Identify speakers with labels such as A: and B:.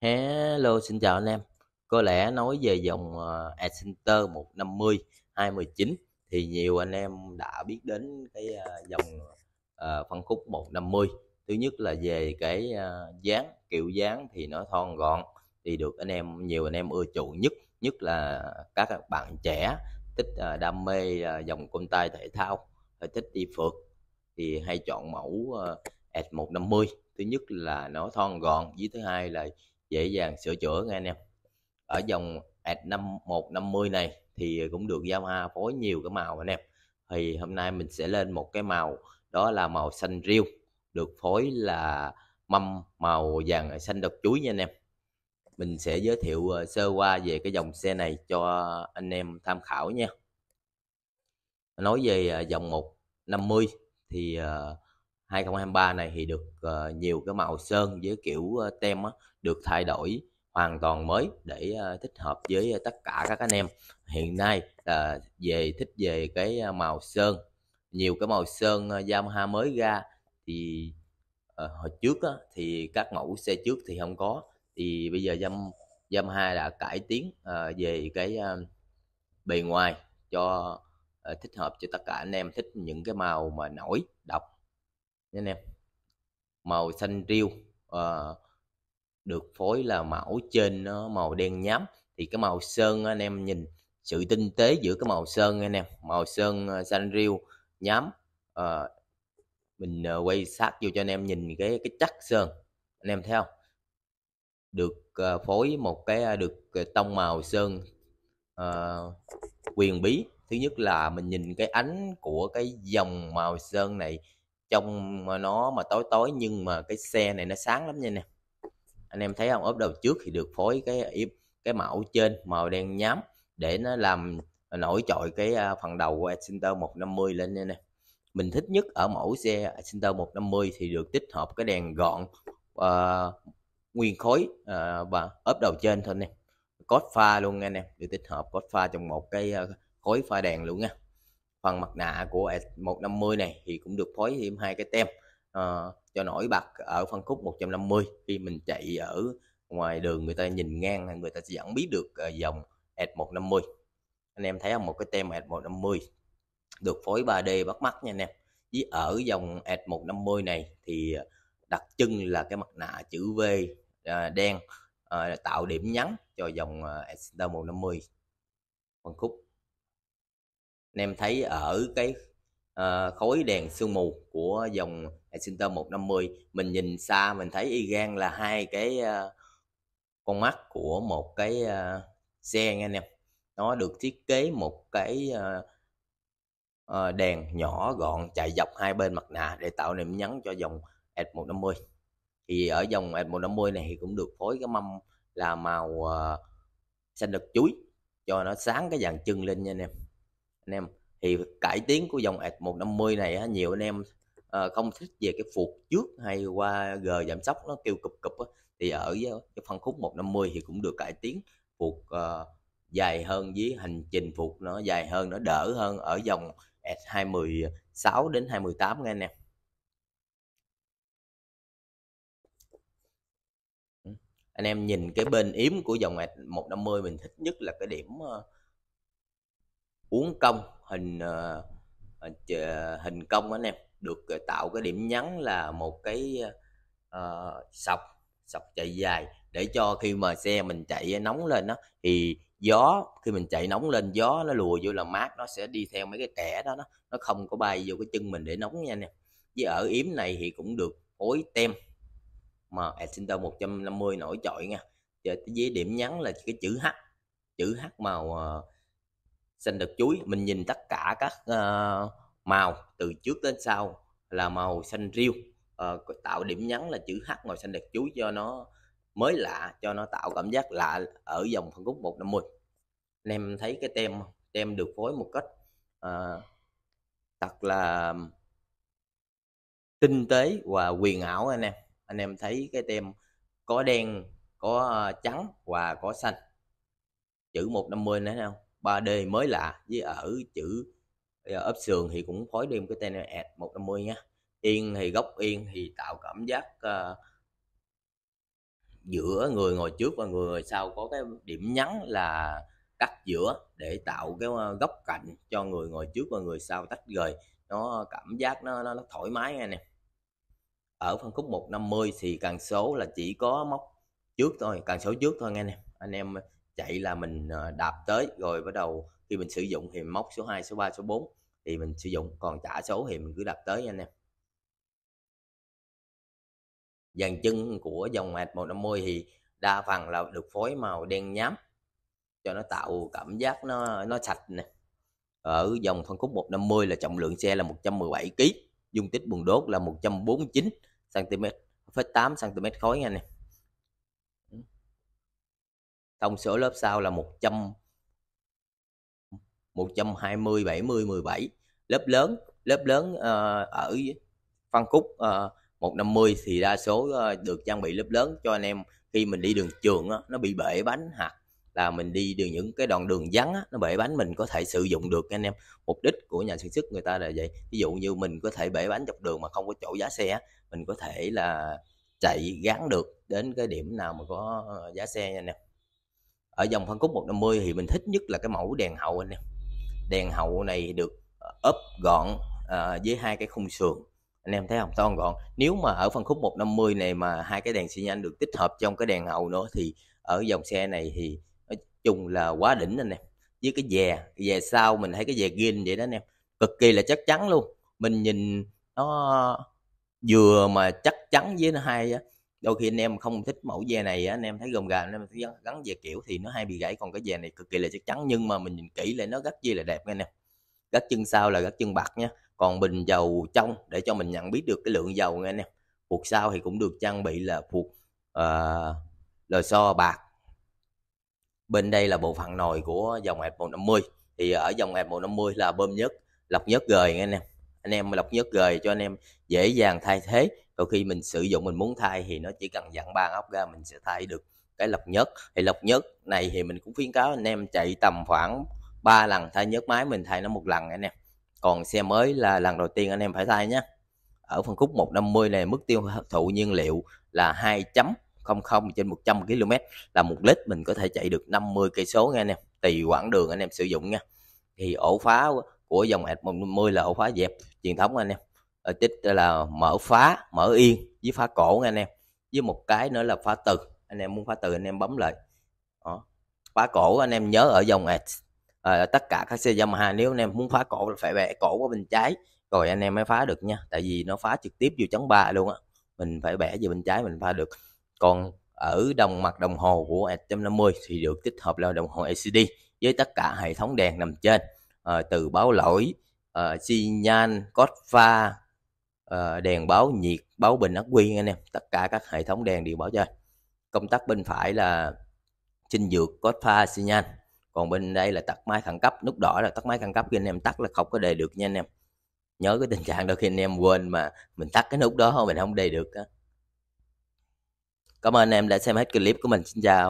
A: Hello, xin chào anh em. Có lẽ nói về dòng Accenture 150 219 thì nhiều anh em đã biết đến cái ờ, dòng ờ, phân khúc 150. Thứ nhất là về cái ờ, dáng, kiểu dáng thì nó thon gọn thì được anh em nhiều anh em ưa chuộng nhất, nhất là các bạn trẻ thích đam mê dòng công tay thể thao, thích đi phượt thì hay chọn mẫu S150. Thứ nhất là nó thon gọn, với thứ hai là dễ dàng sửa chữa nghe anh em ở dòng ad mươi này thì cũng được giao hoa phối nhiều cái màu anh em thì hôm nay mình sẽ lên một cái màu đó là màu xanh riêu được phối là mâm màu vàng xanh đọt chuối nha anh em mình sẽ giới thiệu ờ, sơ qua về cái dòng xe này cho anh em tham khảo nha nói về ờ, dòng một năm mươi thì ờ, 2023 này thì được uh, nhiều cái màu sơn với kiểu uh, tem á, được thay đổi hoàn toàn mới để uh, thích hợp với uh, tất cả các anh em hiện nay uh, về thích về cái uh, màu sơn nhiều cái màu sơn uh, Yamaha mới ra thì uh, hồi trước á, thì các mẫu xe trước thì không có thì bây giờ Yam, Yamaha đã cải tiến uh, về cái uh, bề ngoài cho uh, thích hợp cho tất cả anh em thích những cái màu mà nổi độc nha anh em màu xanh riêu à, được phối là mẫu trên nó màu đen nhám thì cái màu sơn anh em nhìn sự tinh tế giữa cái màu sơn anh em màu sơn ờ, xanh riêu nhám à, mình quay sát vô cho anh em nhìn cái cái chắc sơn anh em thấy không được uh, phối một cái được tông màu sơn uh, quyền bí thứ nhất là mình nhìn cái ánh của cái dòng màu sơn này trong mà nó mà tối tối nhưng mà cái xe này nó sáng lắm nha nè anh em thấy không ốp đầu trước thì được phối cái cái mẫu trên màu đen nhám để nó làm nổi trội cái à, phần đầu của Accenter 150 lên nha nè mình thích nhất ở mẫu xe Accenter 150 thì được tích hợp cái đèn gọn uh, nguyên khối uh, và ốp đầu trên thôi nè cốt pha luôn nha nè được tích hợp cốt pha trong một cái uh, khối pha đèn luôn nha phần mặt nạ của S150 này thì cũng được phối thêm hai cái tem uh, cho nổi bật ở phân khúc 150 khi mình chạy ở ngoài đường người ta nhìn ngang người ta sẽ vẫn biết được uh, dòng S150 anh em thấy không một cái tem S150 được phối 3D bắt mắt nha anh em với ở dòng S150 này thì đặc trưng là cái mặt nạ chữ V uh, đen uh, tạo điểm nhấn cho dòng uh, S150 phân khúc anh em thấy ở cái uh, khối đèn sương mù của dòng Exinter 150 mình nhìn xa mình thấy y gan là hai cái uh, con mắt của một cái uh, xe nha anh em nó được thiết kế một cái uh, uh, đèn nhỏ gọn chạy dọc hai bên mặt nạ để tạo điểm nhấn cho dòng S150 thì ở dòng S150 này thì cũng được phối cái mâm là màu uh, xanh đực chuối cho nó sáng cái dàn chân lên nha anh em anh em thì cải tiến của dòng ad 150 này nhiều anh em ờ, không thích về cái phục trước hay qua g giảm sóc nó kêu cụp cụp thì ở cái phân khúc 150 thì cũng được cải tiến phục uh, dài hơn với hành trình phục nó dài hơn nó đỡ hơn ở dòng ad 216 đến 218 nghe anh em ừ. anh em nhìn cái bên yếm của dòng ad 150 mình thích nhất là cái điểm uh, uốn cong hình uh, hình cong anh em được tạo cái điểm nhắn là một cái uh, sọc sọc chạy dài để cho khi mà xe mình chạy nóng lên đó thì gió khi mình chạy nóng lên gió nó lùa vô là mát nó sẽ đi theo mấy cái kẻ đó, đó nó không có bay vô cái chân mình để nóng nha anh em với ở yếm này thì cũng được phối tem mà Adcenter 150 nổi trội nha với điểm nhắn là cái chữ H chữ H màu uh, xanh đực chuối mình nhìn tất cả các uh, màu từ trước đến sau là màu xanh riêu uh, tạo điểm nhấn là chữ H màu xanh đực chuối cho nó mới lạ cho nó tạo cảm giác lạ ở dòng phân khúc 150 anh em thấy cái tem tem được phối một cách uh, thật là tinh tế và quyền ảo anh em anh em thấy cái tem có đen có trắng và có xanh chữ 150 nữa không 3D mới lạ với ở chữ ấp ờ, sườn thì cũng phối thêm cái tên là ad 150 nha yên thì góc yên thì tạo cảm giác uh, giữa người ngồi trước và người ngồi sau có cái điểm nhắn là cắt giữa để tạo cái ờ, góc cạnh cho người ngồi trước và người sau tách rời nó cảm giác nó nó, nó thoải mái nghe nè ở phân khúc 150 thì càng số là chỉ có móc trước thôi càng số trước thôi nghe nè anh em chạy là mình ờ, đạp tới rồi bắt đầu khi mình sử dụng thì móc số 2 số 3 số 4 thì mình sử dụng còn trả số thì mình cứ đạp tới nha anh em dàn chân của dòng mạch 150 thì đa phần là được phối màu đen nhám cho nó tạo cảm giác nó nó sạch nè ở dòng phân khúc 150 là trọng lượng xe là 117 kg dung tích buồng đốt là 149 cm phết 8 cm khối nha anh em Tổng số lớp sau là 100 120 70 17. Lớp lớn, lớp lớn uh, ở Phan Cúc uh, 150 thì đa số uh, được trang bị lớp lớn cho anh em khi mình đi đường trường á, nó bị bể bánh hạt là mình đi đường những cái đoạn đường vắng á, nó bể bánh mình có thể sử dụng được anh em mục đích của nhà sản xuất người ta là vậy ví dụ như mình có thể bể bánh dọc đường mà không có chỗ giá xe mình có thể là chạy gắn được đến cái điểm nào mà có ờ, giá xe nha anh em ở dòng phân khúc 150 thì mình thích nhất là cái mẫu đèn hậu anh em đèn hậu này được ốp ờ, gọn à, với hai cái khung sườn anh em thấy không to gọn nếu mà ở phân khúc 150 này mà hai cái đèn xi nhan được tích hợp trong cái đèn hậu nữa thì ở dòng xe này thì nói chung là quá đỉnh anh em với cái dè dè sau mình thấy cái dè gin vậy đó anh em cực kỳ là chắc chắn luôn mình nhìn nó vừa mà chắc chắn với nó hay á đôi khi anh em không thích mẫu dè này anh em thấy gồm gà anh em thấy gắn dè kiểu thì nó hay bị gãy còn cái dè này cực kỳ là chắc chắn nhưng mà mình nhìn kỹ lại nó gắt chi là đẹp nghe nè gắt chân sau là gắt chân bạc nha còn bình dầu trong để cho mình nhận biết được cái lượng dầu nghe nè em sau thì cũng được trang bị là phuộc uh, ờ, lò xo bạc bên đây là bộ phận nồi của dòng hẹp 150 thì ở dòng hẹp 150 là bơm nhất lọc nhất gời nghe nè anh em lọc nhất gời cho anh em dễ dàng thay thế đôi khi mình sử dụng mình muốn thay thì nó chỉ cần dặn ba ốc ra mình sẽ thay được cái lọc nhất thì lọc nhất này thì mình cũng khuyến cáo anh em chạy tầm khoảng 3 lần thay nhớt máy mình thay nó một lần anh em còn xe mới là lần đầu tiên anh em phải thay nhé ở phân khúc 150 này mức tiêu thụ nhiên liệu là 2 chấm 00 trên 100 km là một lít mình có thể chạy được 50 cây số nghe anh em tùy quãng đường anh em sử dụng nha thì ổ phá của dòng F150 là ổ phá dẹp truyền thống anh em tích ờ, là mở phá mở yên với phá cổ nha anh em với một cái nữa là phá từ anh em muốn phá từ anh em bấm lại đó. phá cổ anh em nhớ ở dòng ads à, ờ, tất cả các xe Yamaha nếu anh em muốn phá cổ là phải bẻ cổ qua bên trái rồi anh em mới phá được nha tại vì nó phá trực tiếp vô trắng ba luôn á mình phải bẻ về bên trái mình phá được còn ở đồng mặt đồng hồ của 150 thì được tích hợp là đồng hồ LCD với tất cả hệ thống đèn nằm trên à, từ báo lỗi à, xi nhan cốt pha Ờ, đèn báo nhiệt báo bình ắc quy anh em tất cả các hệ thống đèn đều báo cho công tắc bên phải là chinh dược có pha xi nhan còn bên đây là tắt máy khẩn cấp nút đỏ là tắt máy khẩn cấp khi anh em tắt là không có đề được nha anh em nhớ cái tình trạng đôi khi anh em quên mà mình tắt cái nút đó không mình không đề được đó. cảm ơn anh em đã xem hết clip của mình xin chào